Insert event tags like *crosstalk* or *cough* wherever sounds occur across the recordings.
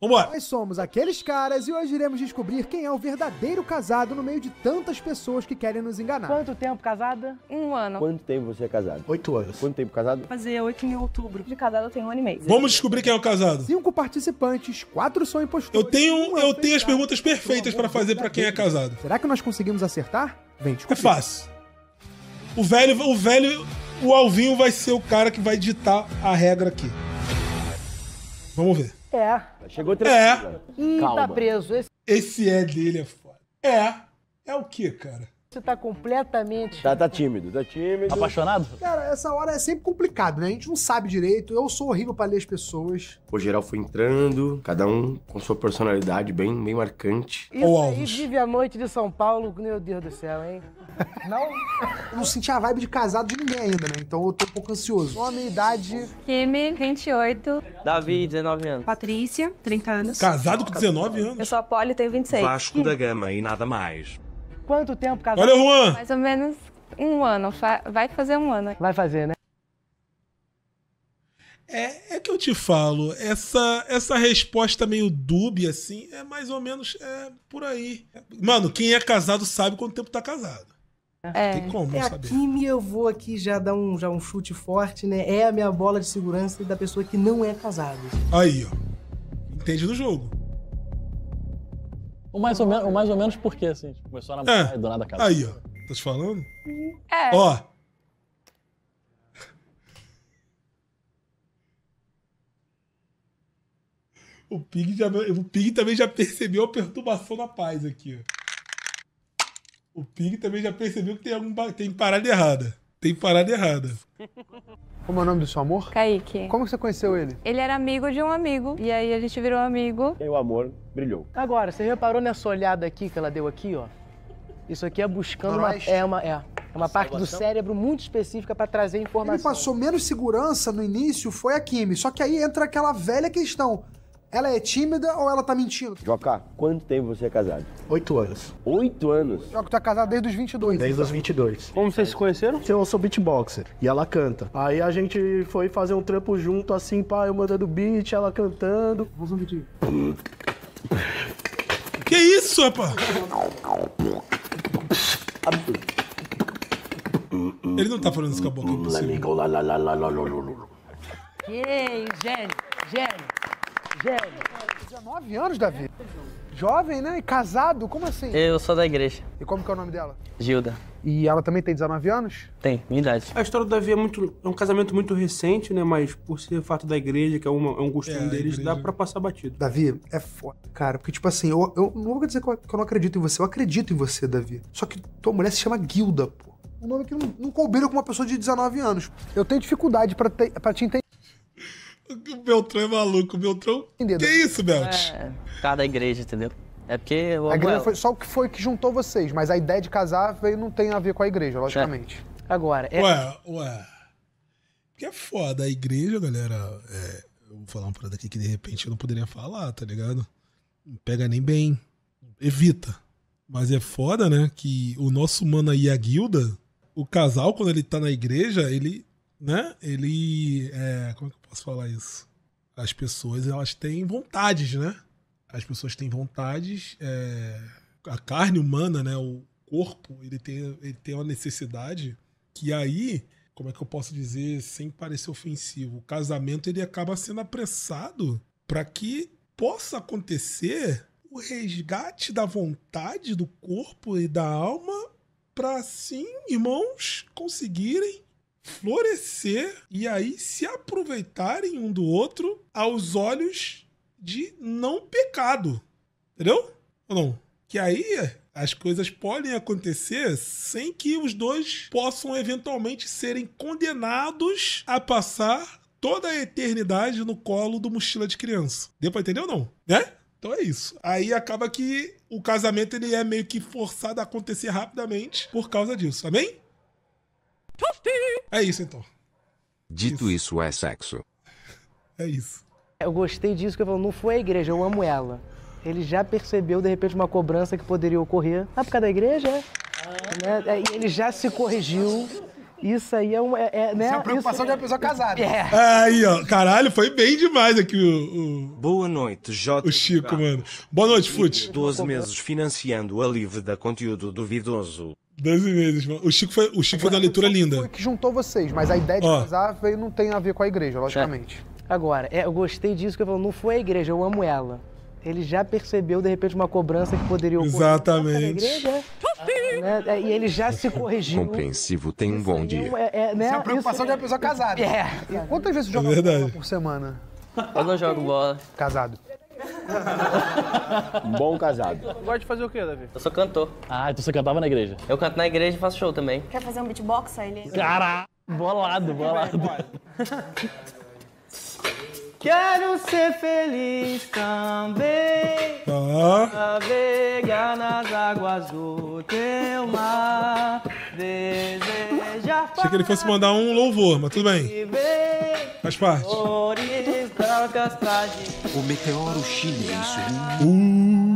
Vambora! Nós somos aqueles caras e hoje iremos descobrir quem é o verdadeiro casado no meio de tantas pessoas que querem nos enganar. Quanto tempo casada? Um ano. Quanto tempo você é casado? Oito anos. Quanto tempo casado? Fazer oito em outubro. De casado eu tenho um ano e meio. Vamos descobrir quem é o casado. Cinco participantes, quatro são impostores. Eu tenho, um é eu tenho as perguntas perfeitas para fazer para quem é casado. Será que nós conseguimos acertar? Vem descobrir. É fácil. O velho, o velho, o Alvinho vai ser o cara que vai ditar a regra aqui. Vamos ver. É. Chegou três. É. E tá preso. Esse... Esse é dele é foda. É. É o que, cara? Você tá completamente. Tá, tá tímido, tá tímido. Apaixonado? Cara, essa hora é sempre complicado, né? A gente não sabe direito. Eu sou horrível para ler as pessoas. O geral foi entrando, cada um com sua personalidade bem, bem marcante. Isso oh, aí vive a noite de São Paulo, meu Deus do céu, hein? Não. eu não senti a vibe de casado de ninguém ainda, né? Então eu tô um pouco ansioso. a minha idade. Kimi, 28. Davi, 19 anos. Patrícia, 30 anos. Casado com 19 anos? Eu sou a Poli, tenho 26. Vasco da Gama e nada mais. Quanto tempo casado? Olha, Juan! Mais ou menos um ano. Vai fazer um ano. Vai fazer, né? É, é que eu te falo, essa, essa resposta meio dúbia, assim, é mais ou menos é, por aí. Mano, quem é casado sabe quanto tempo tá casado. É. Tem como é a Kimi, eu vou aqui já dar um, já um chute forte, né? É a minha bola de segurança da pessoa que não é casada. Aí, ó. Entende do jogo. O mais ou menos, o mais ou menos por quê, assim? Tipo, começou a é. namorar é. e do nada Aí, ó. Tá te falando? Uhum. É. Ó. *laughs* O Pig, já, o Pig também já percebeu a perturbação da paz aqui. O Pig também já percebeu que tem, algum, tem parada errada tem parada errada. Como é o nome do seu amor? Kaique. Como você conheceu ele? Ele era amigo de um amigo, e aí a gente virou amigo. E o amor brilhou. Agora, você reparou nessa olhada aqui que ela deu aqui, ó? Isso aqui é buscando uma, é uma, é, é uma parte do cérebro muito específica para trazer informação. Ele passou menos segurança no início, foi a Kimi. Só que aí entra aquela velha questão. Ela é tímida ou ela tá mentindo? Joca, quanto tempo você é casado? Oito anos. Oito anos? Joca, tu é casado desde os 22. Desde então. os 22. Como vocês se conheceram? Eu sou beatboxer e ela canta. Aí a gente foi fazer um trampo junto, assim, pá, eu mandando beat, ela cantando. Vamos um vídeo. Que isso, rapaz? Ele não tá falando isso com a boca impossível. Que gênio, gênio. Evangelho. 19 anos, Davi. Jovem, né? E casado, como assim? Eu sou da igreja. E como que é o nome dela? Gilda. E ela também tem 19 anos? Tem, minha idade. A história do Davi é, muito, é um casamento muito recente, né? Mas por ser fato da igreja, que é, uma, é um costume é, deles, dá pra passar batido. Davi, é foda, cara. Porque, tipo assim, eu, eu não vou dizer que eu, que eu não acredito em você. Eu acredito em você, Davi. Só que tua mulher se chama Gilda, pô. Um nome que não, não combina com uma pessoa de 19 anos. Eu tenho dificuldade para te, pra te entender. O Beltrão é maluco, o Beltrão. Entendeu? Que isso, Belt? É, cada igreja, entendeu? É porque. A igreja foi só o que foi que juntou vocês, mas a ideia de casar veio, não tem a ver com a igreja, logicamente. É. Agora. É... Ué, ué. Que é foda. A igreja, galera. É... eu vou falar uma parada aqui que de repente eu não poderia falar, tá ligado? Não pega nem bem. Evita. Mas é foda, né? Que o nosso mano aí, a guilda, o casal, quando ele tá na igreja, ele. Né? Ele. É, como é que eu posso falar isso? As pessoas, elas têm vontades, né? As pessoas têm vontades. É... A carne humana, né? O corpo, ele tem, ele tem uma necessidade que aí, como é que eu posso dizer sem parecer ofensivo? O casamento, ele acaba sendo apressado para que possa acontecer o resgate da vontade do corpo e da alma para sim, irmãos, conseguirem florescer e aí se aproveitarem um do outro aos olhos de não pecado. Entendeu? Ou não? Que aí as coisas podem acontecer sem que os dois possam eventualmente serem condenados a passar toda a eternidade no colo do mochila de criança. Deu pra entender ou não? Né? Então é isso. Aí acaba que o casamento ele é meio que forçado a acontecer rapidamente por causa disso, amém? É isso então. Dito isso, isso é sexo. É isso. Eu gostei disso que eu falo, não foi a igreja, eu amo ela. Ele já percebeu de repente uma cobrança que poderia ocorrer. Ah, por causa da igreja? Né? É, e Ele já se corrigiu. Isso aí é uma. É, é, né? Isso é uma preocupação Isso... de uma pessoa casada. É. Aí, ó. Caralho, foi bem demais aqui o. o... Boa noite, J. O Chico, mano. Boa noite, Fute. 12 meses financiando a livre da conteúdo duvidoso. 12 meses, mano. O Chico foi, o Chico foi da leitura linda. Foi que juntou vocês, mas a ideia de casar veio, não tem a ver com a igreja, logicamente. Agora, é, eu gostei disso que eu falo, não foi a igreja, eu amo ela. Ele já percebeu, de repente, uma cobrança que poderia ocorrer. Exatamente. Tá na igreja, né? É, E ele já se corrigiu. Compreensivo, tem um bom dia. É, é, né? Isso é a preocupação de uma pessoa é. casada. É. E quantas vezes você joga é verdade. bola por semana? Eu não jogo bola. Casado. *laughs* Bom casado. Gosta de fazer o quê, Davi? Eu sou cantor. Ah, então você cantava na igreja? Eu canto na igreja e faço show também. Quer fazer um beatbox aí? Caralho, bolado, bolado. *laughs* Quero ser feliz também. Ah. Navegar nas águas do teu mar. Desejar Achei que ele fosse mandar um louvor, mas tudo bem. Faz parte. O meteoro chinês. Uh.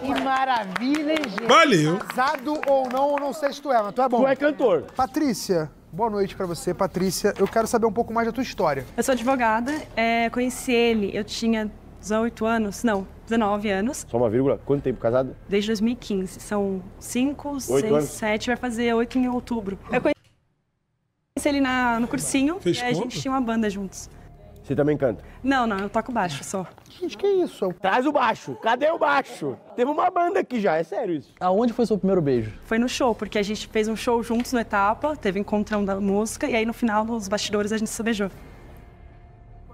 Que maravilha, hein, gente? Valeu. Casado ou não, eu não sei se tu é, mas tu é bom. Tu é cantor. Patrícia. Boa noite para você, Patrícia. Eu quero saber um pouco mais da tua história. Eu sou advogada, é, conheci ele, eu tinha 18 anos, não, 19 anos. Só uma vírgula, quanto tempo casado? Desde 2015, são 5, 6, 7, vai fazer 8 em outubro. Eu conheci ele na, no cursinho e a gente tinha uma banda juntos. Você também canta? Não, não, eu toco baixo só. Gente, que isso? Traz o baixo. Cadê o baixo? Teve uma banda aqui já, é sério isso. Aonde foi seu primeiro beijo? Foi no show, porque a gente fez um show juntos no Etapa, teve encontrão da música, e aí no final, nos bastidores, a gente se beijou.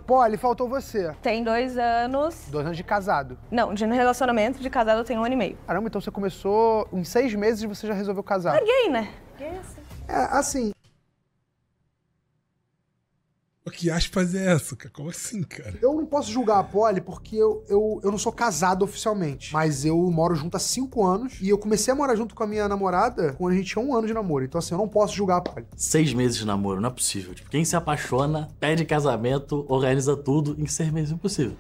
Polly, faltou você. Tem dois anos. Dois anos de casado. Não, de relacionamento, de casado eu tenho um ano e meio. Caramba, então você começou em seis meses e você já resolveu casar. Larguei, né? Assim. É, assim. Que aspas é essa, cara? Como assim, cara? Eu não posso julgar a Polly porque eu, eu, eu não sou casado oficialmente. Mas eu moro junto há cinco anos e eu comecei a morar junto com a minha namorada quando a gente tinha um ano de namoro. Então, assim, eu não posso julgar a Polly. Seis meses de namoro, não é possível. Tipo, quem se apaixona, pede casamento, organiza tudo em seis meses, impossível.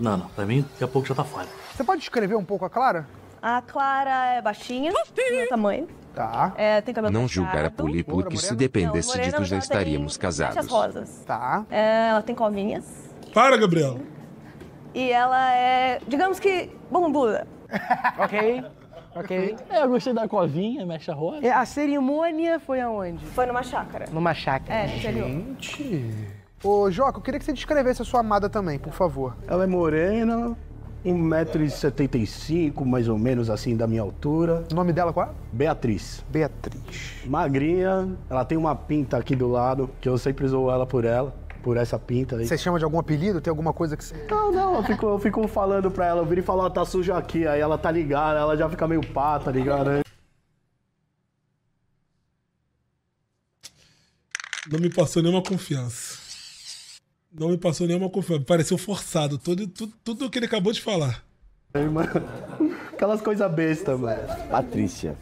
Não, não. Pra mim, daqui a pouco já tá fora. Você pode escrever um pouco a Clara? A Clara é baixinha, do tamanho. Tá. É, tem cabelo Não julgar a polículo que se dependesse disso de já estaríamos casados. Rosas. Tá. É, ela tem covinhas. Para, Gabriela. E ela é, digamos que, bumbuda. *laughs* ok. Ok. É, eu gostei da covinha, a rosa. É, a cerimônia foi aonde? Foi numa chácara. Numa chácara. É, interior. Gente. Ô, Joca, eu queria que você descrevesse a sua amada também, por favor. Ela é morena, 1,75m, mais ou menos assim, da minha altura. O nome dela qual Beatriz. Beatriz. Magrinha, ela tem uma pinta aqui do lado, que eu sempre zoo ela por ela, por essa pinta aí. Você chama de algum apelido? Tem alguma coisa que você. Não, não, eu fico, eu fico falando pra ela, eu viro e falo, ó, oh, tá sujo aqui, aí ela tá ligada, ela já fica meio pá, tá ligada? Né? Não me passou nenhuma confiança. Não me passou nenhuma confiança. Pareceu forçado. Todo, tudo, tudo que ele acabou de falar. Aí, Aquelas coisas bestas, mano. Patrícia.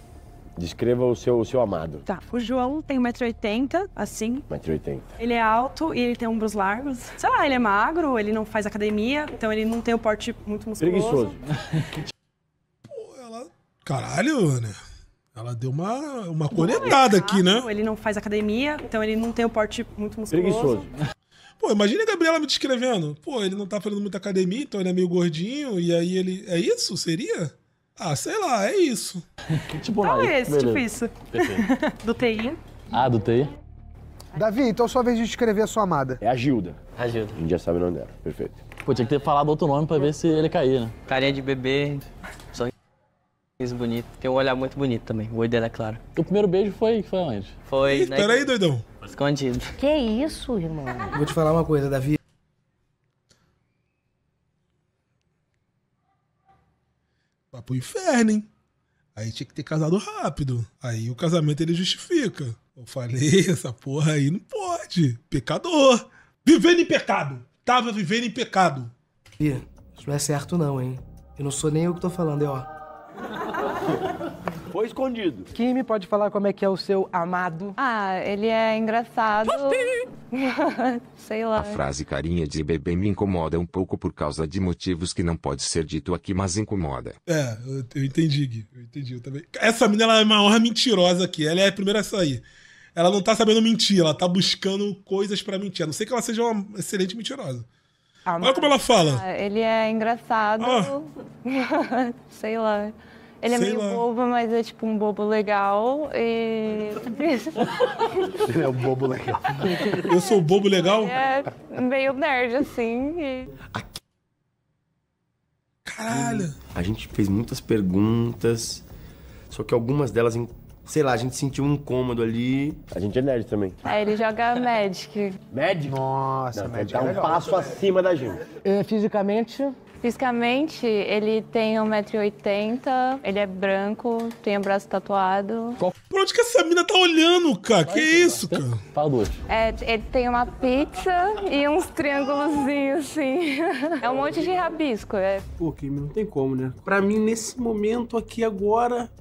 Descreva o seu, o seu amado. Tá, o João tem 1,80m, assim. 1,80m. Ele é alto e ele tem ombros largos. Sei lá, ele é magro, ele não faz academia, então ele não tem o porte muito musculoso. Preguiçoso. *laughs* Pô, ela... Caralho, Ana. Né? Ela deu uma, uma coletada é aqui, né? Ele não faz academia, então ele não tem o porte muito musculoso. Preguiçoso. Pô, imagina a Gabriela me descrevendo. Pô, ele não tá fazendo muita academia, então ele é meio gordinho, e aí ele. É isso? Seria? Ah, sei lá, é isso. *laughs* tipo, então é esse, tipo isso. Perfeito. *laughs* do TI. Ah, do TI? Davi, então sua vez de escrever a sua amada. É a Gilda. A Gilda. A gente já sabe o nome dela, perfeito. Pô, tinha que ter falado outro nome pra ver se ele caía, né? Carinha de bebê. Isso, bonito. Tem um olhar muito bonito também. O olho dela é claro. O primeiro beijo foi, foi onde? Foi. Ih, na... Peraí, doidão. Escondido. Que isso, irmão? Vou te falar uma coisa, Davi. Vai pro inferno, hein? Aí tinha que ter casado rápido. Aí o casamento ele justifica. Eu falei, *laughs* essa porra aí não pode. Pecador. Vivendo em pecado. Tava vivendo em pecado. Isso não é certo, não, hein? Eu não sou nem eu que tô falando, é ó escondido. Kimi, pode falar como é que é o seu amado? Ah, ele é engraçado. *laughs* Sei lá. A frase carinha de bebê me incomoda um pouco por causa de motivos que não pode ser dito aqui, mas incomoda. É, eu, eu entendi, Gui. Eu entendi eu também. Essa menina ela é uma honra mentirosa aqui. Ela é a primeira a sair. Ela não tá sabendo mentir, ela tá buscando coisas para mentir. A não sei que ela seja uma excelente mentirosa. Ah, Olha como ela fala. Ele é engraçado. Ah. *laughs* Sei lá. Ele é Sei é meio lá. bobo, mas é tipo um bobo legal e. *laughs* Ele é um bobo legal. Eu sou o bobo legal? É meio nerd, assim. E... Aqui... Caralho! A gente fez muitas perguntas, só que algumas delas sei lá, a gente sentiu um incômodo ali. A gente é nerd também. É, ele joga Magic. Magic? Nossa, Não, Magic. Tá é um legal. passo acima da gente. É, fisicamente, Fisicamente, ele tem 1,80m, ele é branco, tem o braço tatuado. Qual? Por onde que essa mina tá olhando, cara? Vai, que isso, vai. cara? Fala duas. É, ele tem uma pizza e uns triângulozinhos, assim. *laughs* É um monte de rabisco, é. Pô, Kim, não tem como, né? Pra mim, nesse momento aqui agora,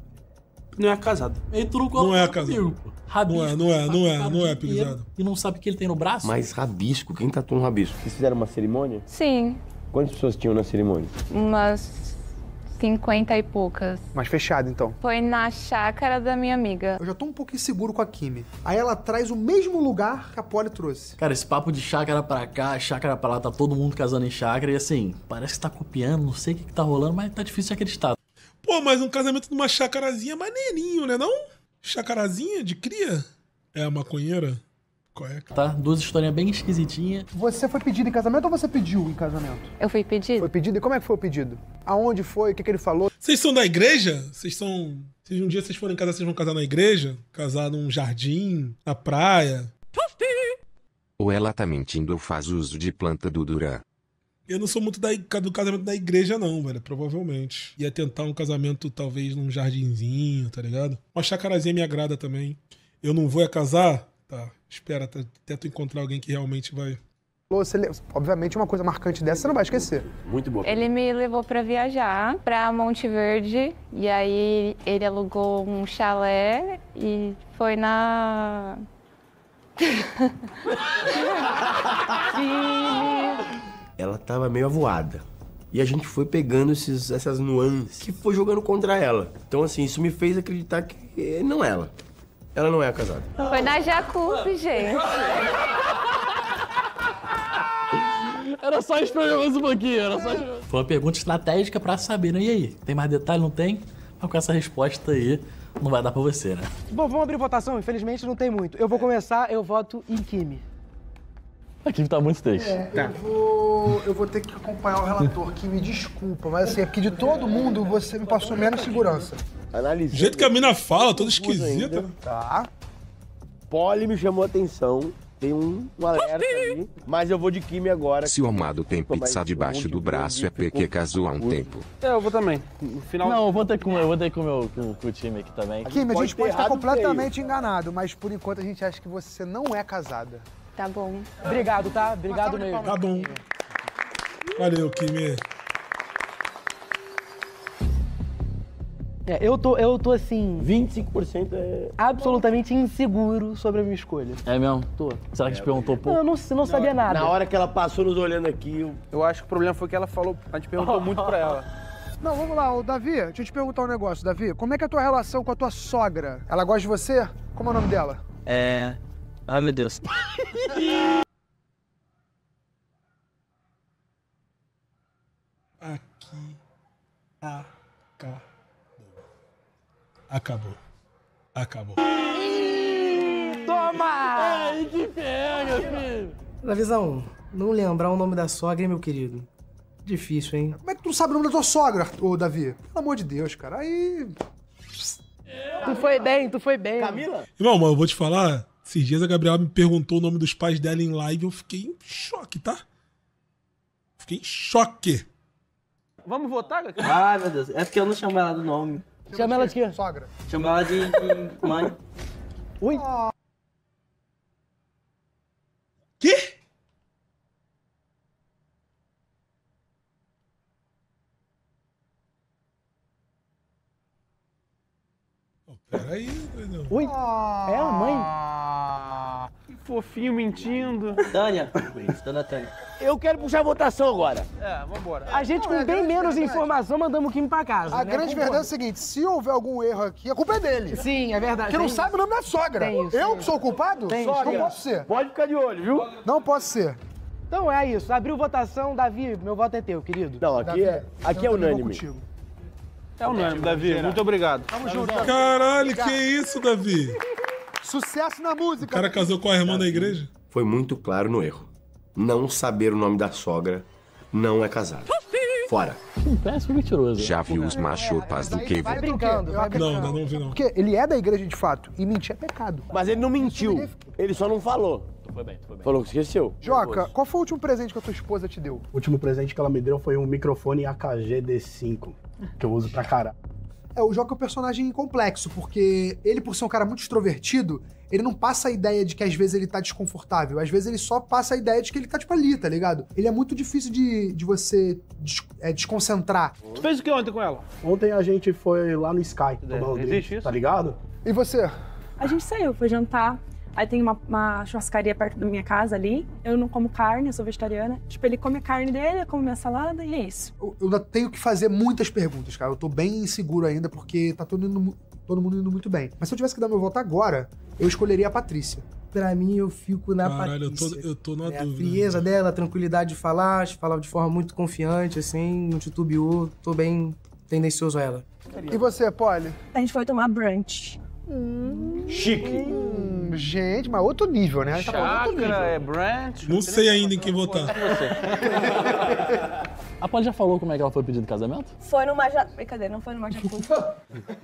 não é casado. Entrou com Não é casado. Rabisco. Não é, não é, não é, não é, é pilhado. E não sabe o que ele tem no braço? Mas rabisco, quem tatuou um rabisco? Vocês fizeram uma cerimônia? Sim. Quantas pessoas tinham na cerimônia? Umas 50 e poucas. Mas fechado, então? Foi na chácara da minha amiga. Eu já tô um pouco inseguro com a Kimi. Aí ela traz o mesmo lugar que a Polly trouxe. Cara, esse papo de chácara pra cá, chácara pra lá, tá todo mundo casando em chácara. E assim, parece que tá copiando, não sei o que, que tá rolando, mas tá difícil de acreditar. Pô, mas um casamento numa chacarazinha maneirinho, né não? Chacarazinha de cria? É a maconheira? É, tá? Duas histórias bem esquisitinhas. Você foi pedido em casamento ou você pediu em casamento? Eu fui pedido. Foi pedido? E como é que foi o pedido? Aonde foi? O que, que ele falou? Vocês são da igreja? Vocês são. Se um dia vocês forem casar, vocês vão casar na igreja? Casar num jardim, na praia? Ou ela tá mentindo ou faz uso de planta do Duran? Eu não sou muito da, do casamento da igreja, não, velho. Provavelmente. Ia tentar um casamento, talvez, num jardinzinho, tá ligado? Uma chacarazinha me agrada também. Eu não vou ia é casar? Tá, espera até tu encontrar alguém que realmente vai. Você, obviamente, uma coisa marcante dessa você não vai esquecer. Muito boa. Ele me levou para viajar para Monte Verde e aí ele alugou um chalé e foi na. *laughs* Ela tava meio avoada. E a gente foi pegando esses, essas nuances que foi jogando contra ela. Então, assim, isso me fez acreditar que não é ela. Ela não é casada. Foi na Jacupe, gente. Era só esperar mais um pouquinho, era só Foi uma pergunta estratégica pra saber, né? E aí, tem mais detalhe, não tem? Mas com essa resposta aí, não vai dar pra você, né? Bom, vamos abrir votação? Infelizmente não tem muito. Eu vou começar, eu voto em Kimi. Aqui tá muito triste. É, tá. eu, vou, eu vou ter que acompanhar o relator, que me desculpa, mas assim, é porque de todo mundo você me passou menos segurança. Analisei. Do jeito que a mina fala, toda esquisita. Tá. Poli me chamou a atenção. Tem um, um alerta ali, mas eu vou de Kimi agora. Se o amado tem pizza debaixo do braço, é porque casou há um tempo. É, eu vou também. No final... Não, eu vou ter com, eu vou ter com, meu, com, com o time aqui também. Kimi, a gente pode estar completamente feio. enganado, mas por enquanto a gente acha que você não é casada. Tá bom. Obrigado, tá? Obrigado mesmo. Tá bom. Valeu, Kimi. É, eu, tô, eu tô assim. 25% é. Absolutamente inseguro sobre a minha escolha. É mesmo? Tô. Será que te perguntou pouco? Não, eu não, não sabia nada. Na hora que ela passou nos olhando aqui, eu, eu acho que o problema foi que ela falou. A gente perguntou muito pra ela. *laughs* Não, vamos lá, o Davi, deixa eu te perguntar um negócio, Davi. Como é que é a tua relação com a tua sogra? Ela gosta de você? Como é o nome dela? É. Ai, meu Deus. Aqui acabou. Acabou. Acabou. Toma! Ei, que pega, filho! Na visão, não lembrar o nome da sogra, meu querido. Difícil, hein? Como é que tu não sabe o nome da tua sogra, ô Davi? Pelo amor de Deus, cara. Aí. Tu foi bem, tu foi bem. Camila? Irmão, mas eu vou te falar. Esses dias a Gabriela me perguntou o nome dos pais dela em live, eu fiquei em choque, tá? Fiquei em choque. Vamos votar, Gabriela? Ah, meu Deus. É porque eu não chamo ela do nome. Chama, Chama ela de quê? Sogra. Chama ela de, de mãe. Ui. Ah. Que? Peraí, doidão. Ui! É a mãe? Que fofinho mentindo. Tânia. Dona Tânia. Eu quero puxar a votação agora. É, vambora. A gente Não, com é bem menos verdade. informação mandamos o Kim pra casa. A né? grande Concordo. verdade é a seguinte: se houver algum erro aqui, a culpa é dele. Sim, é verdade. Porque tem... não sabe o nome da sogra. Tem isso, eu que sou o culpado? Tem sogra. Não posso ser. Pode ficar de olho, viu? Não posso ser. Então é isso. Abriu votação, Davi, meu voto é teu, querido. Não, aqui Davi, é, aqui é então, unânime. Contigo. É o nome, Davi. Muito obrigado. Tamo junto. Caralho, que isso, Davi? Sucesso na música. O cara casou com a irmã da igreja? Foi muito claro no erro. Não saber o nome da sogra não é casado. Fora. Péssimo mentiroso. Já viu os machopas do Kevin? Vai brincando, vai brincando. Não, não, não vi não. Porque ele é da igreja de fato e mentir é pecado. Mas ele não mentiu. Ele só não falou foi bem, tu foi bem. Falou que esqueceu. Joca, qual foi o último presente que a tua esposa te deu? O último presente que ela me deu foi um microfone AKG D5, que eu uso pra cara. É, o Joca é um personagem complexo, porque ele, por ser um cara muito extrovertido, ele não passa a ideia de que às vezes ele tá desconfortável, às vezes ele só passa a ideia de que ele tá tipo ali, tá ligado? Ele é muito difícil de, de você des, é, desconcentrar. Tu fez o que ontem com ela? Ontem a gente foi lá no Sky, tomar um drink, tá ligado? E você? A gente saiu, foi jantar, Aí tem uma, uma, churrascaria perto da minha casa ali. Eu não como carne, eu sou vegetariana. Tipo, ele come a carne dele, eu como minha salada e é isso. Eu, eu tenho que fazer muitas perguntas, cara. Eu tô bem inseguro ainda porque tá todo, indo, todo mundo indo muito bem. Mas se eu tivesse que dar meu voto agora, eu escolheria a Patrícia. Pra mim, eu fico na Caralho, Patrícia. Eu tô, eu tô na é, dúvida. A frieza né? dela, a tranquilidade de falar, de falar de forma muito confiante, assim, não titubeou. Tô bem tendencioso a ela. E você, Polly? A gente foi tomar brunch. Hum. Chique. Hum. Gente, mas outro nível, né? Chakra, tá outro nível. é branch... Não sei ainda em quem votar. *laughs* A Paula já falou como é que ela foi de casamento? Foi numa ja... Brincadeira, não foi numa Japuta.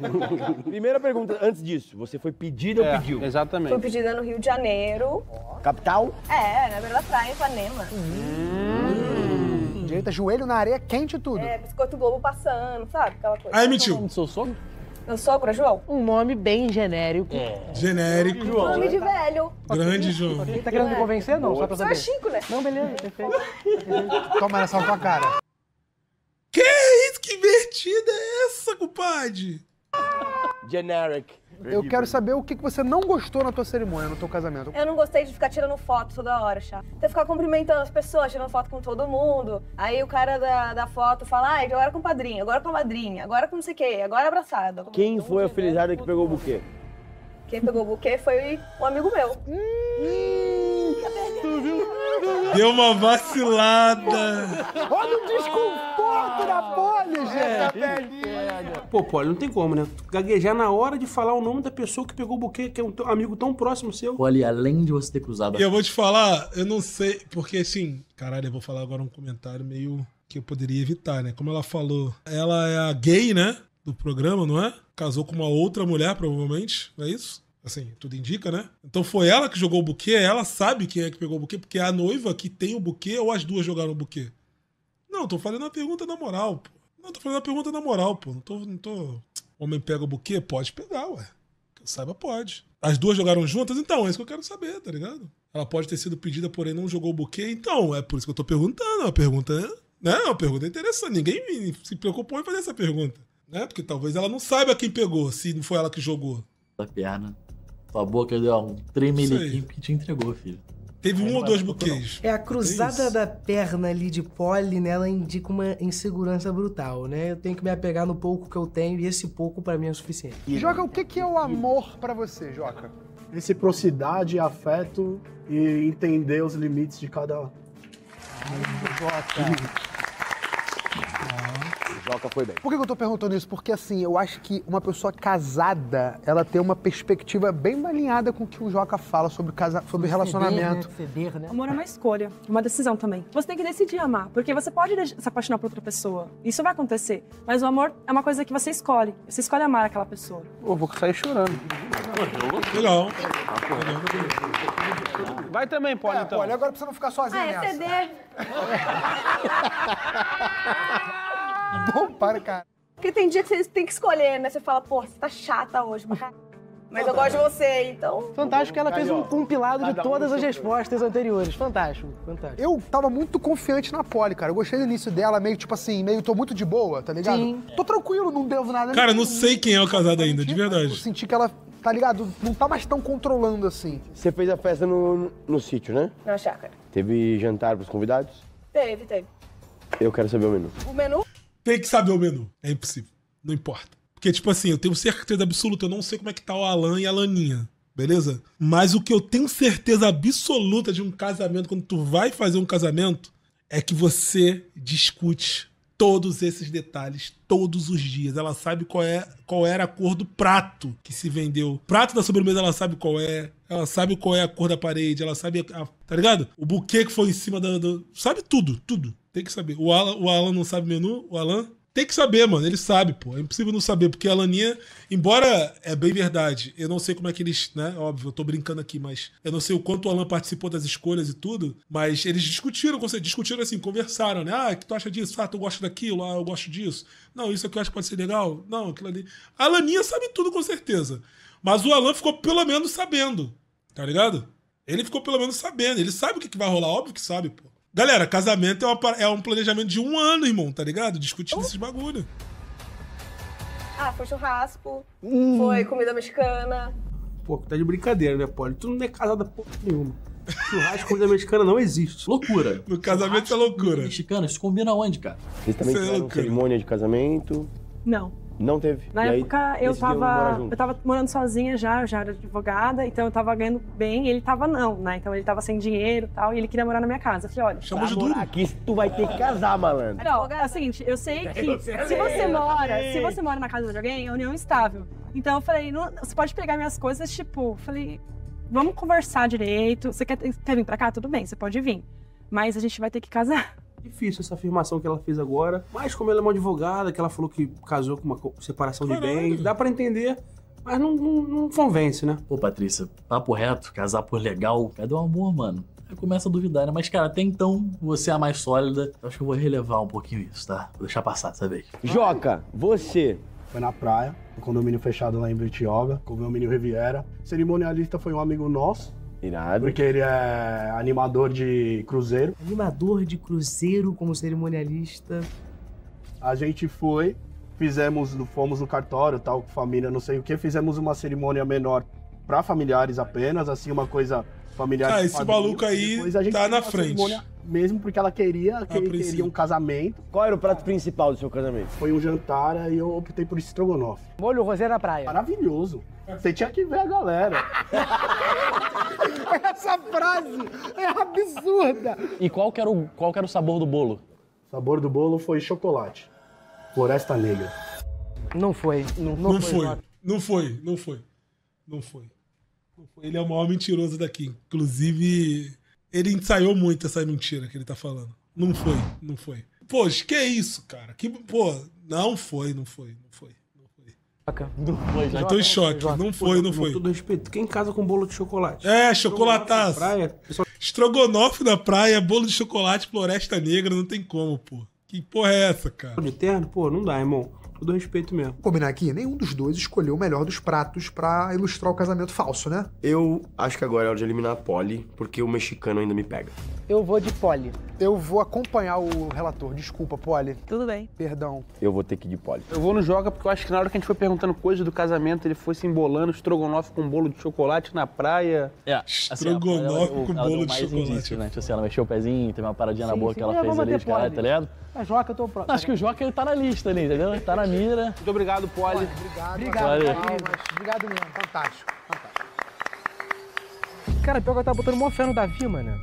*laughs* Primeira pergunta, antes disso, você foi pedida é, ou pediu? Exatamente. Foi pedida no Rio de Janeiro. Oh. Capital? É, na beira da praia, Ipanema. Hum. Hum. Direita, joelho na areia quente e tudo. É, biscoito globo passando, sabe? Aquela coisa. Aí mentiu. Seu sogro? Meu sogro é João? Um nome bem genérico. É. Genérico. João. Nome de velho. Grande João. Ele tá querendo me convencer, não? Boa. Só pra saber. Só é Chico, né? Não, beleza, perfeito. *laughs* Toma essa tua cara. Que isso? Que invertida é essa, cumpade? Generic. Eu quero saber o que você não gostou na tua cerimônia, no teu casamento. Eu não gostei de ficar tirando foto toda hora, chá. Você ficar cumprimentando as pessoas, tirando foto com todo mundo. Aí o cara da, da foto fala, ai, agora com o padrinho, agora com a madrinha, agora com não sei o quê, agora abraçado. Quem é foi a felizada que pegou o buquê? Quem pegou o buquê foi um amigo meu. tu viu? Deu uma vacilada. Olha o desconforto da Polly, gente. É verdade. É. Pô, Poli, não tem como, né? Gaguejar na hora de falar o nome da pessoa que pegou o buquê, que é um amigo tão próximo seu. Poli, além de você ter cruzado. E eu vou te falar, eu não sei, porque assim, caralho, eu vou falar agora um comentário meio que eu poderia evitar, né? Como ela falou, ela é a gay, né? Do programa, não é? Casou com uma outra mulher, provavelmente, não é isso? Assim, tudo indica, né? Então foi ela que jogou o buquê, ela sabe quem é que pegou o buquê, porque é a noiva que tem o buquê ou as duas jogaram o buquê. Não, tô fazendo a pergunta na moral, pô. Não, tô fazendo a pergunta na moral, pô. Não tô. Não tô... Homem pega o buquê? Pode pegar, ué. Que eu saiba, pode. As duas jogaram juntas? Então, é isso que eu quero saber, tá ligado? Ela pode ter sido pedida, porém não jogou o buquê. Então, é por isso que eu tô perguntando. É uma pergunta. Né? É uma pergunta interessante. Ninguém se preocupou em fazer essa pergunta. Né? Porque talvez ela não saiba quem pegou, se não foi ela que jogou. Da perna. Tua boca deu um tremeliquim que te entregou, filho. Teve um ou dois buquês. É a cruzada é da perna ali de pole, né? Ela indica uma insegurança brutal, né? Eu tenho que me apegar no pouco que eu tenho e esse pouco para mim é o suficiente. Joca, o que, que é o amor para você, Joca? Reciprocidade, afeto e entender os limites de cada um. Ai, ah, *laughs* Joca foi bem. Por que eu tô perguntando isso? Porque, assim, eu acho que uma pessoa casada, ela tem uma perspectiva bem alinhada com o que o Joca fala sobre, casa... sobre né? relacionamento. Ceder, né? Ceder, né? Amor é uma escolha, uma decisão também. Você tem que decidir amar, porque você pode se apaixonar por outra pessoa. Isso vai acontecer. Mas o amor é uma coisa que você escolhe. Você escolhe amar aquela pessoa. Eu vou sair chorando. Legal. Vai também, Poli, é, então. Poli, agora precisa você não ficar sozinha ah, é nessa. *laughs* *laughs* Bom para, cara. Porque tem dia que você tem que escolher, né? Você fala, pô, você tá chata hoje, mas, mas eu gosto de você, então. Fantástico, ela fez um compilado de todas as respostas anteriores. Fantástico, fantástico. Eu tava muito confiante na Polly, cara. Eu gostei do início dela, meio tipo assim, meio tô muito de boa, tá ligado? Sim. Tô tranquilo, não devo nada. Cara, não sei quem é o casado ainda, de verdade. Eu senti que ela tá ligado? Não tá mais tão controlando assim. Você fez a festa no, no, no sítio, né? Na chácara. Teve jantar pros convidados? Teve, teve. Eu quero saber o menu. O menu? tem que saber o menu. É impossível. Não importa. Porque, tipo assim, eu tenho certeza absoluta, eu não sei como é que tá o Alan e a Laninha. Beleza? Mas o que eu tenho certeza absoluta de um casamento, quando tu vai fazer um casamento, é que você discute todos esses detalhes todos os dias. Ela sabe qual, é, qual era a cor do prato que se vendeu. Prato da sobremesa ela sabe qual é. Ela sabe qual é a cor da parede. Ela sabe. A, tá ligado? O buquê que foi em cima da. da sabe tudo, tudo. Tem que saber. O Alan, o Alan não sabe menu? O Alan? Tem que saber, mano. Ele sabe, pô. É impossível não saber, porque a Alaninha, embora é bem verdade, eu não sei como é que eles, né? Óbvio, eu tô brincando aqui, mas eu não sei o quanto o Alan participou das escolhas e tudo, mas eles discutiram, discutiram assim, conversaram, né? Ah, que tu acha disso? Ah, tu gosta daquilo? Ah, eu gosto disso. Não, isso aqui eu acho que pode ser legal. Não, aquilo ali. A Alaninha sabe tudo com certeza. Mas o Alan ficou pelo menos sabendo, tá ligado? Ele ficou pelo menos sabendo. Ele sabe o que vai rolar, óbvio que sabe, pô. Galera, casamento é, uma, é um planejamento de um ano, irmão, tá ligado? Discutindo uh. esses bagulho. Ah, foi churrasco, hum. foi comida mexicana. Pô, tá de brincadeira, né, Poli? Tu não é casada porra nenhuma. Churrasco comida mexicana não existe. Loucura. No casamento churrasco, é loucura. Mexicana, isso combina onde, cara? Vocês também Você é fizeram é cerimônia de casamento? Não. Não teve. Na e época eu tava, eu tava morando sozinha já, eu já era advogada, então eu tava ganhando bem e ele tava não, né? Então ele tava sem dinheiro e tal, e ele queria morar na minha casa. Eu falei, olha, chama de duro. Aqui tu vai ter que casar, malandro. Não, é o seguinte, eu sei que eu sei, se você mora, se você mora na casa de alguém, é união estável. Então eu falei, não, você pode pegar minhas coisas, tipo, falei, vamos conversar direito. Você quer, quer vir pra cá? Tudo bem, você pode vir. Mas a gente vai ter que casar. Difícil essa afirmação que ela fez agora. Mas como ela é uma advogada, que ela falou que casou com uma separação Caralho. de bens, dá para entender mas não, não, não, convence, né? Pô, Patrícia, papo reto, casar por legal, é do amor, mano? Aí começa a duvidar, né? Mas, cara, até então você é a mais sólida. Acho que eu vou relevar um pouquinho isso, tá? Vou deixar passar dessa vez. Joca, você. Foi na praia, no condomínio fechado lá em Britioga, com o meu menino Riviera. cerimonialista foi um amigo nosso. Irado. Porque ele é animador de cruzeiro. Animador de cruzeiro como cerimonialista. A gente foi, fizemos, fomos no cartório, tal, com família, não sei o que, fizemos uma cerimônia menor para familiares apenas, assim, uma coisa familiares. Ah, esse padrinho, maluco aí tá na frente. Mesmo porque ela queria que teria um casamento. Qual era o prato principal do seu casamento? Foi um jantar e eu optei por estrogonofe. Molho rosé na praia. Maravilhoso. Você tinha que ver a galera. *laughs* Essa frase é absurda. E qual que, era o, qual que era o sabor do bolo? O sabor do bolo foi chocolate. Floresta Negra. Não foi. Não, não, não foi. foi. Não foi, não foi. Não foi. Ele é o maior mentiroso daqui. Inclusive, ele ensaiou muito essa mentira que ele tá falando. Não foi, não foi. Poxa, que isso, cara? Que, pô, não foi, não foi, não foi. Não foi. Não foi já. Eu tô em choque. Não foi, não foi. Com todo respeito, quem casa com bolo de chocolate? É, chocolataço. Praia, Estrogonofe na praia, bolo de chocolate, floresta negra, não tem como, pô. Que porra é essa, cara? De terno, pô, não dá, irmão todo respeito mesmo. Vou combinar aqui, nenhum dos dois escolheu o melhor dos pratos para ilustrar o casamento falso, né? Eu acho que agora é hora de eliminar a Polly, porque o mexicano ainda me pega. Eu vou de Polly. Eu vou acompanhar o relator. Desculpa, Polly. Tudo bem. Perdão. Eu vou ter que ir de Polly. Eu vou no Joga porque eu acho que na hora que a gente foi perguntando coisas do casamento, ele foi se embolando estrogonofe com bolo de chocolate na praia. É. Assim, estrogonofe assim, com bolo de chocolate. Indício, né? Tipo assim, ela mexeu o pezinho, teve uma paradinha sim, na boca sim, que ela é, fez ali, cara, tá ligado? A Joca eu tô pronto. Acho que o Joca ele tá na lista ali, entendeu? Tá na Samira. Muito obrigado, Poli. Obrigado. Obrigado, Valeu. Obrigado mesmo. Fantástico. Fantástico. Cara, pior que eu tava botando mó fé no Davi, mano.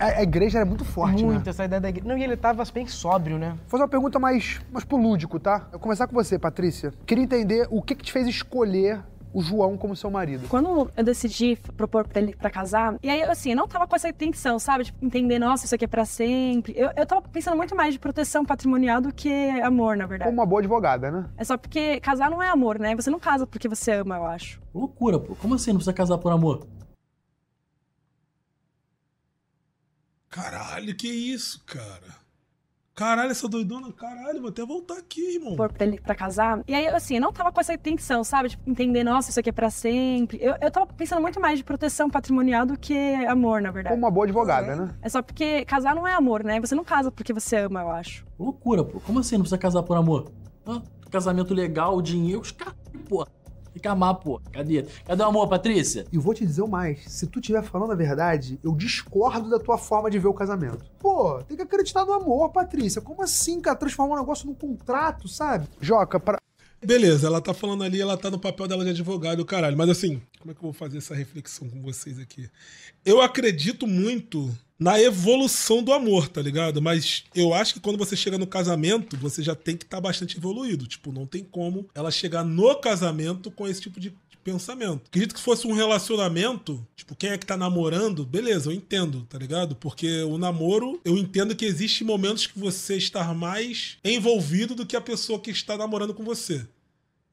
A, a igreja era muito forte, né? Muito, essa ideia da igreja. Não, e ele tava bem sóbrio, né? Vou fazer uma pergunta mais, mais pro lúdico, tá? Eu vou começar com você, Patrícia. Queria entender o que, que te fez escolher o João como seu marido? Quando eu decidi propor pra ele pra casar, e aí, assim, eu não tava com essa intenção, sabe? De tipo, entender, nossa, isso aqui é pra sempre. Eu, eu tava pensando muito mais de proteção patrimonial do que amor, na verdade. Como uma boa advogada, né? É só porque casar não é amor, né? Você não casa porque você ama, eu acho. Loucura, pô. Como assim? Não precisa casar por amor? Caralho, que isso, cara? Caralho, essa doidona, caralho, vou até voltar aqui, irmão. Por pra ele pra casar. E aí, assim, eu não tava com essa intenção, sabe? Tipo, entender, nossa, isso aqui é pra sempre. Eu, eu tava pensando muito mais de proteção patrimonial do que amor, na verdade. Uma boa advogada, né? É só porque casar não é amor, né? Você não casa porque você ama, eu acho. Loucura, pô. Como assim? Não precisa casar por amor? Hã? Casamento legal, dinheiro, os caras, pô. Tem que amar, pô. Cadê? Cadê o amor, Patrícia? E vou te dizer o mais. Se tu estiver falando a verdade, eu discordo da tua forma de ver o casamento. Pô, tem que acreditar no amor, Patrícia. Como assim, cara? Transformar um negócio num contrato, sabe? Joca, para Beleza, ela tá falando ali, ela tá no papel dela de advogado, caralho. Mas assim, como é que eu vou fazer essa reflexão com vocês aqui? Eu acredito muito na evolução do amor, tá ligado? Mas eu acho que quando você chega no casamento, você já tem que estar tá bastante evoluído. Tipo, não tem como ela chegar no casamento com esse tipo de pensamento. Acredito que fosse um relacionamento, tipo, quem é que tá namorando, beleza, eu entendo, tá ligado? Porque o namoro, eu entendo que existe momentos que você está mais envolvido do que a pessoa que está namorando com você.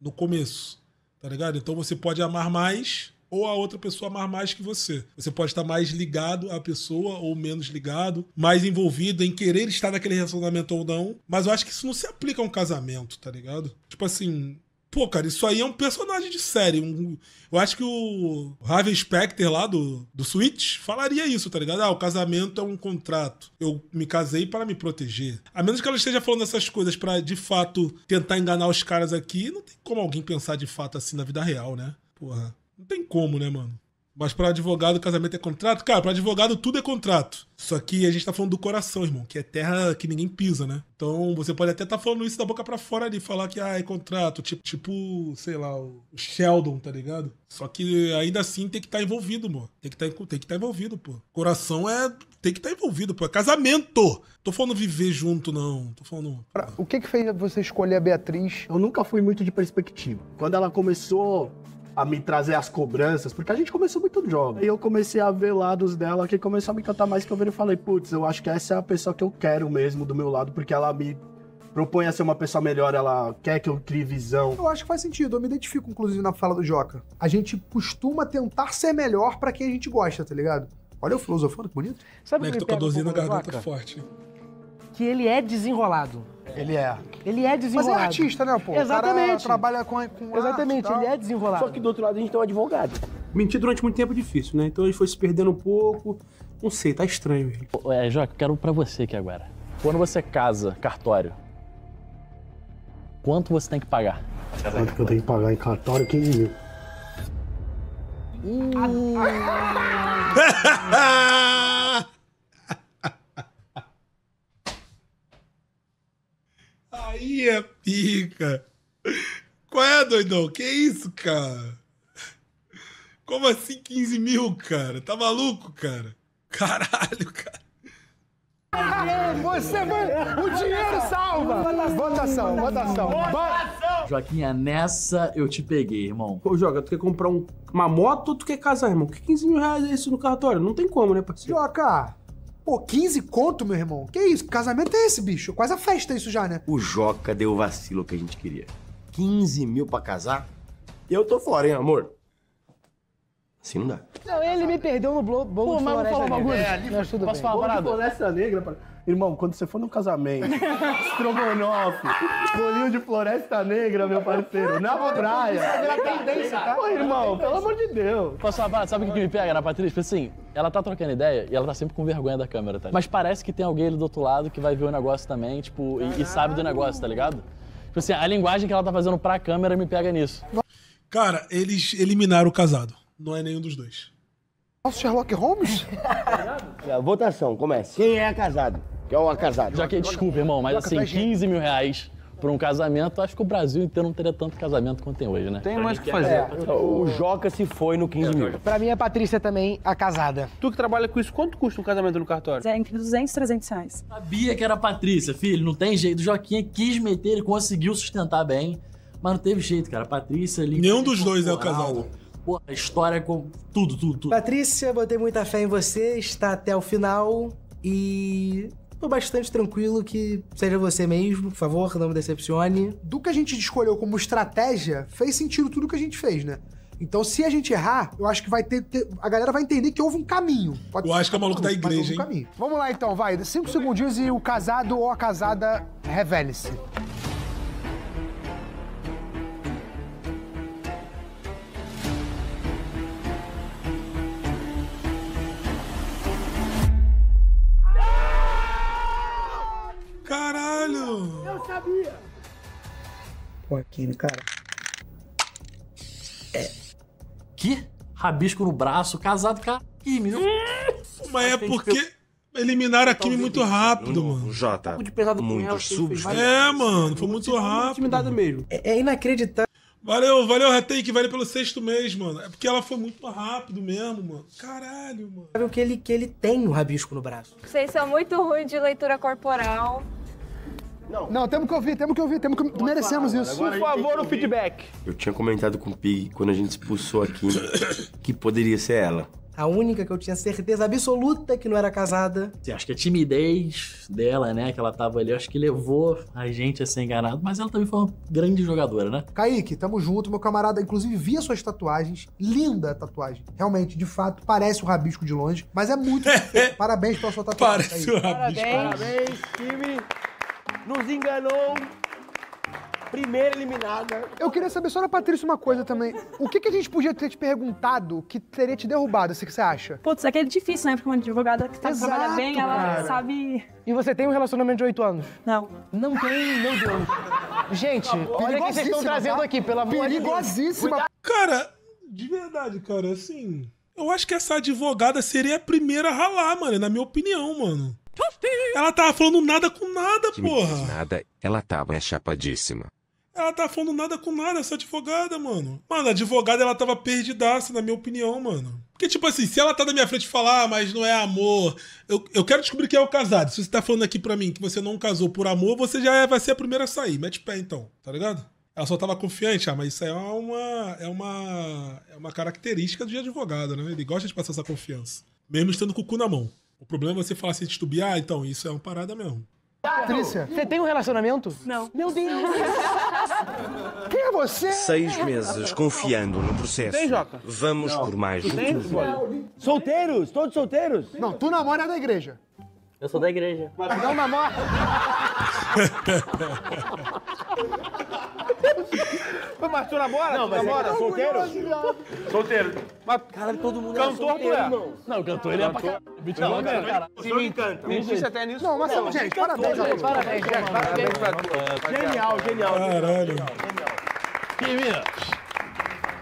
No começo, tá ligado? Então você pode amar mais ou a outra pessoa amar mais que você. Você pode estar mais ligado à pessoa ou menos ligado, mais envolvido em querer estar naquele relacionamento ou não. Mas eu acho que isso não se aplica a um casamento, tá ligado? Tipo assim, Pô, cara, isso aí é um personagem de série. Um, eu acho que o Harvey Specter lá do, do Switch falaria isso, tá ligado? Ah, o casamento é um contrato. Eu me casei para me proteger. A menos que ela esteja falando essas coisas para de fato, tentar enganar os caras aqui, não tem como alguém pensar de fato assim na vida real, né? Porra. Não tem como, né, mano? Mas para advogado, casamento é contrato? Cara, para advogado, tudo é contrato. Só que a gente tá falando do coração, irmão, que é terra que ninguém pisa, né? Então você pode até tá falando isso da boca para fora ali, falar que, ah, é contrato, tipo, tipo sei lá, o Sheldon, tá ligado? Só que ainda assim tem que estar tá envolvido, mano. Tem que tá, estar tá envolvido, pô. Coração é. Tem que estar tá envolvido, pô. É casamento! Tô falando viver junto, não. Tô falando. Pra, o que que fez você escolher a Beatriz? Eu nunca fui muito de perspectiva. Quando ela começou a me trazer as cobranças, porque a gente começou muito jovem. E eu comecei a ver lados dela que começou a me encantar mais que eu vi e falei, putz, eu acho que essa é a pessoa que eu quero mesmo do meu lado, porque ela me propõe a ser uma pessoa melhor, ela quer que eu crie visão. Eu acho que faz sentido, eu me identifico inclusive na fala do Joca. A gente costuma tentar ser melhor para quem a gente gosta, tá ligado? Olha o filosofando, que bonito. Sabe o é que, que tô me pega um na garganta forte. Que ele é desenrolado. Ele é. Ele é desenrolado. Mas é artista, né, pô? Exatamente. trabalha com, com Exatamente, arte, ele tá? é desenrolado. Só que do outro lado a gente tem um advogado. Mentir durante muito tempo é difícil, né? Então ele foi se perdendo um pouco. Não sei, tá estranho. É, Joca, quero pra você aqui agora. Quando você casa cartório, quanto você tem que pagar? Quanto que eu tenho que pagar em cartório? 15 mil. Hum... *laughs* *laughs* *laughs* Minha pica. Qual é, doidão? Que isso, cara? Como assim 15 mil, cara? Tá maluco, cara? Caralho, cara. Você vai. O dinheiro salva! Votação, votação. votação. Joaquinha, nessa eu te peguei, irmão. Ô, joga? tu quer comprar um, uma moto ou tu quer casar, irmão? Que 15 mil reais é isso no cartório? Não tem como, né, parceiro? Joca, Pô, 15 conto, meu irmão? Que isso? Que casamento é esse, bicho? Quase a festa isso já, né? O Joca deu o vacilo que a gente queria. 15 mil pra casar? Eu tô fora, hein, amor? Assim não dá. Não, ele me perdeu no bloco. Pô, mas vou falar um bagulho. É, ali, mas tudo posso bem. falar uma Floresta Negra, pra... Irmão, quando você for num casamento, *laughs* estrogonofe, bolinho de Floresta Negra, meu parceiro, na praia. Pô, tá? irmão, pelo amor de Deus. Posso falar uma parada? Sabe o que, que me pega na Patrícia? Assim, ela tá trocando ideia e ela tá sempre com vergonha da câmera, tá? Mas parece que tem alguém ali do outro lado que vai ver o negócio também, tipo, e, e sabe do negócio, tá ligado? Tipo assim, a linguagem que ela tá fazendo pra câmera me pega nisso. Cara, eles eliminaram o casado. Não é nenhum dos dois. Nosso Sherlock Holmes? *laughs* É, votação, comece. Quem é casado? Quem é o casado? Já que, desculpa, irmão, mas assim, 15 mil reais por um casamento, acho que o Brasil inteiro não teria tanto casamento quanto tem hoje, né? Tem mais é, o que fazer. É, é, o Joca se foi no 15 mil. Pra mim, a Patrícia também, a casada. Tu que trabalha com isso, quanto custa um casamento no cartório? É entre 200 e 300 reais. Sabia que era a Patrícia, filho, não tem jeito. O quis meter, ele conseguiu sustentar bem, mas não teve jeito, cara. A Patrícia ali... Nenhum dos dois é o casado. Pô, a história com tudo, tudo, tudo. Patrícia, botei muita fé em você, está até o final e tô bastante tranquilo que seja você mesmo, por favor, não me decepcione. Do que a gente escolheu como estratégia, fez sentido tudo que a gente fez, né? Então, se a gente errar, eu acho que vai ter. ter a galera vai entender que houve um caminho. Pode eu acho que é o maluco da igreja, um hein? Caminho. Vamos lá então, vai. Cinco segundinhos e o casado ou a casada revele-se. sabia. Pô, aquele é cara. É. Que? Rabisco no braço, casado com a Kimi. Não... Mas é porque eliminaram a Kimi muito rápido, um, mano. Já Jota. Um de pesado subs. É, mano, foi muito rápido. Intimidado mesmo. É, é inacreditável. Valeu, valeu, Retake, valeu pelo sexto mês, mano. É porque ela foi muito rápido mesmo, mano. Caralho, mano. o que ele, que ele tem o rabisco no braço. Vocês são muito ruins de leitura corporal. Não. Não, temos que ouvir, temos que ouvir, temos que... merecemos falar, isso. Por favor, o feedback. Eu tinha comentado com o Pig, quando a gente expulsou aqui, que poderia ser ela. A única que eu tinha certeza absoluta que não era casada. Acho que a timidez dela, né? Que ela tava ali, acho que levou a gente a ser enganado. Mas ela também foi uma grande jogadora, né? Kaique, tamo junto. Meu camarada, inclusive, via suas tatuagens. Linda a tatuagem. Realmente, de fato, parece o rabisco de longe, mas é muito. *laughs* Parabéns pela sua tatuagem. Parece o rabisco. Parabéns, Parabéns time nos enganou. Primeira eliminada. Eu queria saber só da Patrícia uma coisa também. O que, que a gente podia ter te perguntado que teria te derrubado? O que você acha? Putz, é que é difícil, né? Porque uma advogada que tá, Exato, trabalha bem, ela cara. sabe. E você tem um relacionamento de oito anos? Não. Não tem, meu Deus. Gente, olha o que vocês estão trazendo tá? aqui, pelo amor de Deus. Perigosíssima. Cara, de verdade, cara, assim. Eu acho que essa advogada seria a primeira a ralar, mano, na minha opinião, mano. Ela tava falando nada com nada, que porra. Nada, ela tava é chapadíssima. Ela tava falando nada com nada, essa advogada, mano. Mano, a advogada, ela tava perdidaça, na minha opinião, mano. Porque, tipo assim, se ela tá na minha frente e falar, ah, mas não é amor, eu, eu quero descobrir quem é o casado. Se você tá falando aqui pra mim que você não casou por amor, você já é, vai ser a primeira a sair. Mete pé, então, tá ligado? Ela só tava confiante, ah, mas isso aí é uma, é uma, é uma característica de advogado, né? Ele gosta de passar essa confiança. Mesmo estando com o cu na mão. O problema é você falar assim, titubear, ah, então isso é uma parada mesmo. Patrícia. Você tem um relacionamento? Não. Meu Deus! *laughs* Quem é você? Seis meses confiando no processo. Tem, Jota? Vamos não. por mais. um. tem? Solteiros? Todos solteiros? Não, tu namora da igreja. Eu sou da igreja. Mas não namora! *laughs* mas tu namora? Não, tu mas namora? É solteiro? Solteiro. Mas, cara, todo mundo é cantor, é solteiro, é? Não, não cantor ele é pra caralho. É não, cara. Se me encanta. Não existe até nisso. Não, mas, não, gente, parabéns. Parabéns, parabéns. Genial, genial. Caralho. Genial. Quem,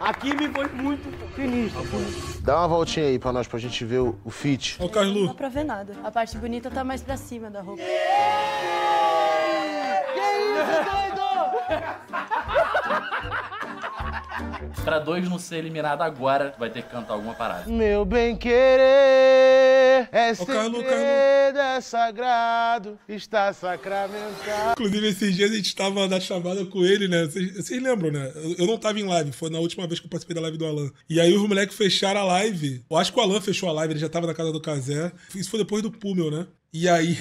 a Kimi foi muito sinistra. Dá uma voltinha aí pra nós, pra gente ver o, o fit. Ô, Carlu. Não dá pra ver nada. A parte bonita tá mais pra cima da roupa. Yeah! Que isso, doido? pra dois não ser eliminado agora, vai ter que cantar alguma parada. Meu bem querer é Ô, segredo, é sagrado, está sacramentado. Inclusive, esses dias a gente tava na chamada com ele, né? Vocês lembram, né? Eu, eu não tava em live, foi na última vez que eu participei da live do Alan. E aí os moleques fecharam a live. Eu acho que o Alan fechou a live, ele já tava na casa do Casé. Isso foi depois do Pumel, né? E aí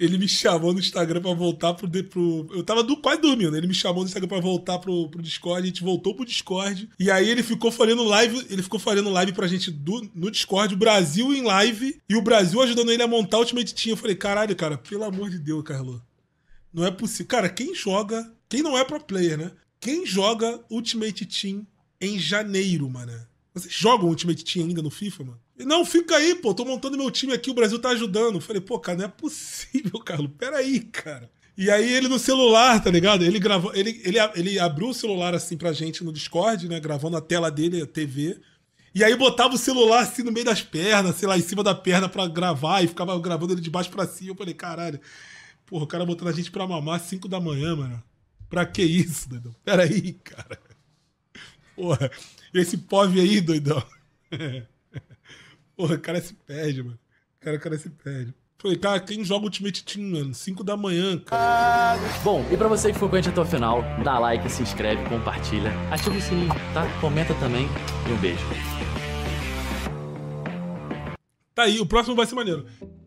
ele me chamou no Instagram pra voltar pro. pro eu tava do, quase dormindo. Ele me chamou no Instagram pra voltar pro, pro Discord. A gente voltou pro Discord. E aí ele ficou fazendo live. Ele ficou fazendo live pra gente do, no Discord, o Brasil em live. E o Brasil ajudando ele a montar o Ultimate Team. Eu falei, caralho, cara, pelo amor de Deus, Carlo. Não é possível. Cara, quem joga. Quem não é pro player, né? Quem joga Ultimate Team em janeiro, mano? Vocês jogam Ultimate Team ainda no FIFA, mano? não, fica aí, pô, tô montando meu time aqui, o Brasil tá ajudando. Eu falei, pô, cara, não é possível, *laughs* Carlos, peraí, cara. E aí ele no celular, tá ligado? Ele gravou, ele, ele, ele abriu o celular assim pra gente no Discord, né? Gravando a tela dele, a TV. E aí botava o celular assim no meio das pernas, sei lá, em cima da perna pra gravar, e ficava gravando ele de baixo pra cima. Eu falei, caralho, porra, o cara botando a gente pra mamar às 5 da manhã, mano. Pra que isso, doidão? Peraí, cara. Porra, esse pobre aí, doidão. *laughs* Porra, o cara se perde, mano. O cara, o cara se perde. Falei, cara, quem joga Ultimate Team, mano? 5 da manhã, cara. Bom, e pra você que ficou com a gente até o final, dá like, se inscreve, compartilha, ativa o sininho, tá? Comenta também e um beijo. Tá aí, o próximo vai ser maneiro.